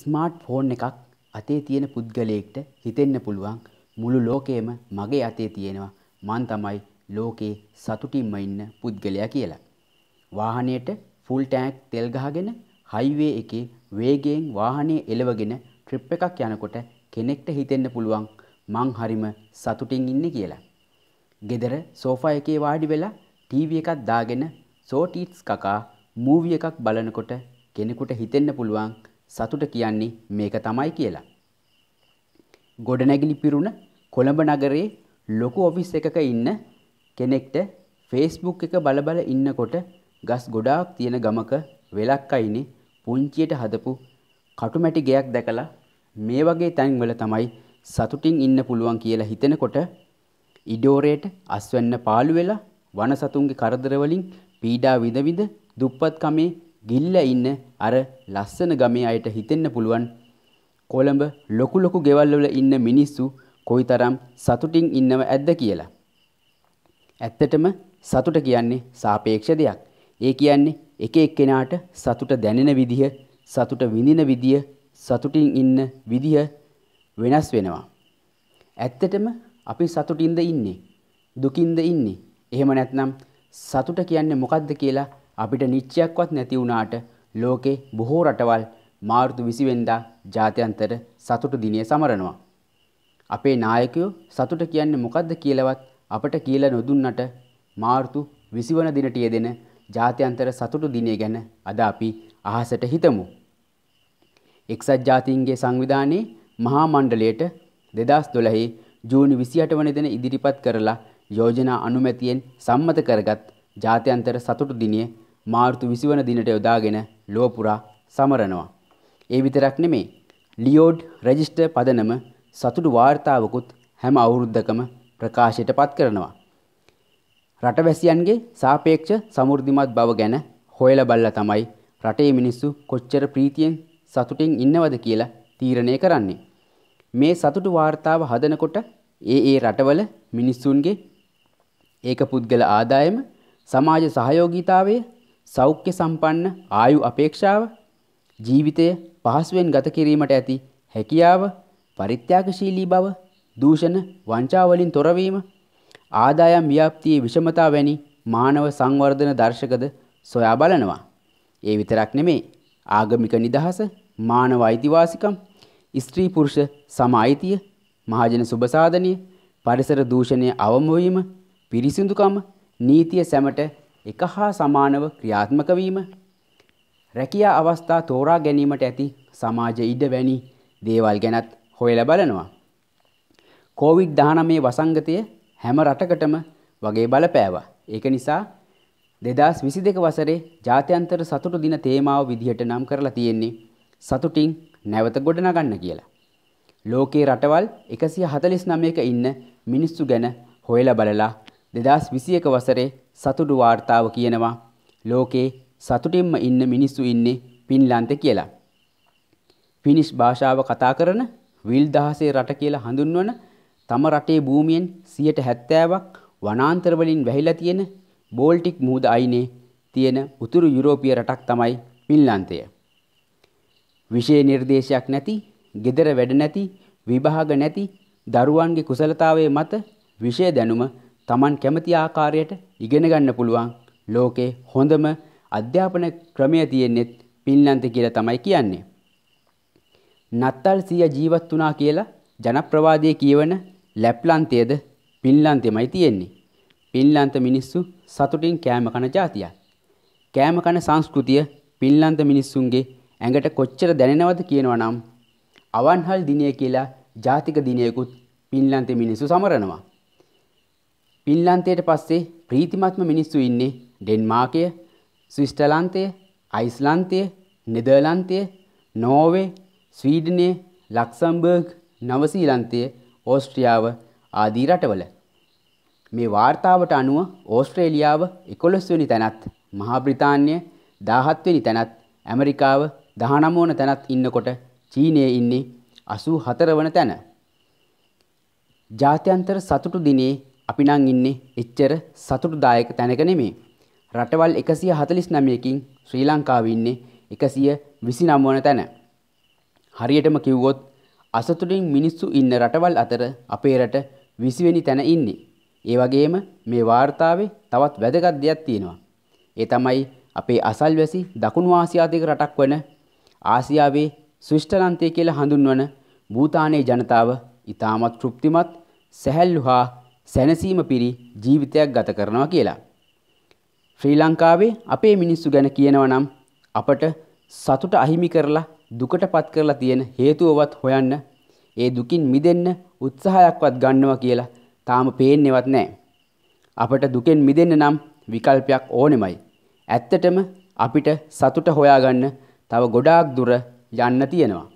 Smart phone එකක් අතේ තියෙන පුද්ගලයෙක්ට හිතෙන්න පුළුවන් මුළු ලෝකයම මගේ අතේ තියෙනවා මන් තමයි ලෝකේ සතුටින්ම ඉන්න පුද්ගලයා කියලා. වාහනයට ෆුල් ටෑන්ක් තෙල් ගහගෙන හයිවේ එකේ වේගයෙන් වාහනේ එලවගෙන ට්‍රිප් එකක් යනකොට කෙනෙක්ට හිතෙන්න පුළුවන් මං හරිම සතුටින් ඉන්නේ කියලා. ගෙදර සෝෆා එකේ වාඩි වෙලා ටීවී එකක් දාගෙන සෝටීට්ස් කකා මූවි එකක් බලනකොට කෙනෙකුට හිතෙන්න පුළුවන් සතුට කියන්නේ මේක තමයි කියලා. ගොඩනැගිලි පිරුණ කොළඹ නගරේ ලොකු ඔෆිස් එකක ඉන්න කෙනෙක්ට ෆේස්බුක් එක බලබල ඉන්නකොට ගස් ගොඩාක් තියෙන ගමක වෙලක් අයිනේ පුංචියට හදපු කටුමැටි ගයක් දැකලා මේ වගේ තැන්වල තමයි සතුටින් ඉන්න පුළුවන් කියලා හිතෙනකොට ඉඩෝරේට අස්වැන්න පාළු වෙලා වනසතුන්ගේ කරදරවලින් පීඩා විඳ විඳ දුප්පත්කමේ ගිල්ල ඉන්න අර ලස්සන ගමේ අයට හිතෙන්න පුළුවන් කොළඹ ලොකු ලොකු ගෙවල්වල ඉන්න මිනිස්සු කොයිතරම් සතුටින් ඉන්නව ඇද්ද කියලා. ඇත්තටම සතුට කියන්නේ සාපේක්ෂ දෙයක්. ඒ කියන්නේ එක එක්කෙනාට සතුට දැනෙන විදිහ, සතුට විඳින විදිහ, සතුටින් ඉන්න විදිහ වෙනස් වෙනවා. ඇත්තටම අපි සතුටින්ද ඉන්නේ. දුකින්ද ඉන්නේ. එහෙම නැත්නම් සතුට කියන්නේ මොකක්ද කියලා අපිට නිච්චයක්වත් නැති වුණාට ලෝකේ බොහෝ රටවල් මාර්තු 20 වෙනිදා ජාත්‍යන්තර සතුට දිනය සමරනවා. අපේ නායකයෝ සතුට කියන්නේ මොකද්ද කියලාවත් අපට කියලා නොදුන්නට මාර්තු 20 වන දිනට යෙදෙන ජාත්‍යන්තර සතුට දිනය ගැන අද අපි අහසට හිතමු. එක්සත් ජාතීන්ගේ සංවිධානයේ මහා මණ්ඩලයට 2012 ජූනි 28 වන දින ඉදිරිපත් කරලා යෝජනා අනුමැතියෙන් සම්මත කරගත් ජාත්‍යන්තර සතුට දිනය මාර්තු 20 වන දිනට යොදාගෙන ලොව පුරා සමරනවා. ඒ විතරක් නෙමේ ලියෝඩ් රෙජිස්ටර් පදනම සතුටු වාර්තාවකුත් හැම අවුරුද්දකම ප්‍රකාශයට පත් කරනවා. රටවැසියන්ගේ සාපේක්ෂ සමෘද්ධිමත් බව ගැන හොයලා බලලා තමයි රටේ මිනිස්සු කොච්චර ප්‍රීතියෙන් සතුටින් ඉන්නවද කියලා තීරණය කරන්නේ. මේ සතුටු වාර්තාව හදනකොට ඒ ඒ රටවල මිනිස්සුන්ගේ ඒක පුද්ගල ආදායම සමාජ සහයෝගීතාවය සෞඛ්‍ය සම්පන්න ආයු අපේක්ෂාව ජීවිතය පහසුවෙන් ගත කිරීමට ඇති හැකියාව පරිත්‍යාගශීලී බව දූෂණ වංචාවලින් තොරවීම ආදායම් ව්‍යාප්තියේ විෂමතා වැනි මානව සංවර්ධන දර්ශකද සොයා බලනවා. ඒ විතරක් නෙමේ ආගමික නිදහස මානව අයිතිවාසිකම් ස්ත්‍රී පුරුෂ සම අයිතිය මහජන සුබසාධනය පරිසර දූෂණය අවම වීම පිරිසිදුකම නීතිය සැමට එක හා සමානව ක්‍රියාත්මක වීම රැකියා අවස්ථා තෝරා ගැනීමට ඇති සමාජ ඉඩ වැනි දේවල් ගැනත් හොයලා බලනවා. කෝවිඩ් 19 වසංගතය හැම රටකටම වගේ බලපෑවා. ඒක නිසා 2022 වසරේ ජාත්‍යන්තර සතුට දින තේමාව විදිහට නම් කරලා තියෙන්නේ සතුටින් නැවත ගොඩනගන්න කියලා. ලෝකයේ රටවල් 149ක ඉන්න මිනිස්සු ගැන හොයලා බලලා 2021 වසරේ සතුටු වාර්තාව කියනවා ලෝකේ සතුටින්ම ඉන්න මිනිස්සු ඉන්නේ පින්ලන්ත කියලා. පිනිස් භාෂාව කතා කරන විල් දහසේ රට කියලා හඳුන්වන තම රටේ භූමියෙන් සියට හැත්තෑවක් වනාන්තරවලින් වැහිලා තියෙන බෝල්ටික් මුහුද අයිනේ තියෙන උතුරු යුරෝපිය රටක් තමයි පින්ලන්තය. විෂය නිර්දේශයක් නැති, gedara වැඩ නැති, විභාග නැති, දරුවන්ගේ කුසලතාවයේ මත විෂය දැනුම Taman කැමති ආකාරයට ඉගෙන ගන්න පුළුවන් ලෝකේ හොඳම අධ්‍යාපන ක්‍රමය තියෙන්නේත් පින්ලන්ත කියලා තමයි කියන්නේ. නත්තල් සීයා ජීවත් වුණා කියලා ජනප්‍රවාදයේ කියවන ලැප්ලන්තයේද පින්ලන්තෙමයි තියෙන්නේ. පින්ලන්ත මිනිස්සු සතුටින් කෑම කන જાතියක්. කෑම කන සංස්කෘතිය පින්ලන්ත මිනිස්සුන්ගේ ඇඟට කොච්චර දැනෙනවද කියනවා නම් අවන්හල් දිනය කියලා ජාතික දිනයකුත් පින්ලන්ත මිනිස්සු සමරනවා. පින්ලන්තයට පස්සේ ප්‍රීතිමත්ම මිනිස්සු ඉන්නේ ඩෙන්මාර්කය, ස්විස්ටලන්තය, අයිස්ලන්තය, නෙදර්ලන්තය, නෝර්වේ, ස්වීඩනය, ලක්සම්බර්ග්, නවසීලන්තය, ඕස්ට්‍රියාව ආදී රටවල. මේ වාර්තාවට අනුව ඕස්ට්‍රේලියාව 11 වෙනි තැනත්, මහා බ්‍රිතාන්‍ය 17 වෙනි තැනත්, ඇමරිකාව 19 වන තැනත් ඉන්නකොට චීනය ඉන්නේ 84 වන තැන. ජාත්‍යන්තර සතුටු දිනේ අපි නම් ඉන්නේ එච්චර සතුටුදායක තැනක නෙමේ. රටවල් 149කින් ශ්‍රී ලංකාව ඉන්නේ 129 වන තැන. හරියටම කිව්වොත් අසතුටින් මිනිස්සු ඉන්න රටවල් අතර අපේ රට 20 වෙනි තැන ඉන්නේ. ඒ වගේම මේ වார்த்தාවේ තවත් වැදගත් දෙයක් තියෙනවා. ඒ තමයි අපේ අසල්වැසි දකුණු ආසියාතික රටක් වන ආසියාවේ ස්විෂ්ටලන්තය කියලා හඳුන්වන භූතානයේ ජනතාව ඉතාමත් තෘප්තිමත් සැහැල්ලු හා සැනසීම පිරි ජීවිතයක් ගත කරනවා කියලා. ශ්‍රී ලංකාවේ අපේ මිනිස්සු ගැන කියනව නම් අපට සතුට අහිමි කරලා දුකට පත් කරලා තියෙන හේතුවවත් හොයන්න ඒ දුකින් මිදෙන්න උත්සාහයක්වත් ගන්නවා කියලා තාම පේන්නේවත් නැහැ. අපට දුකෙන් මිදෙන්න නම් විකල්පයක් ඕනෙමයි. ඇත්තටම අපිට සතුට හොයාගන්න තව ගොඩාක් දුර යන්න තියෙනවා.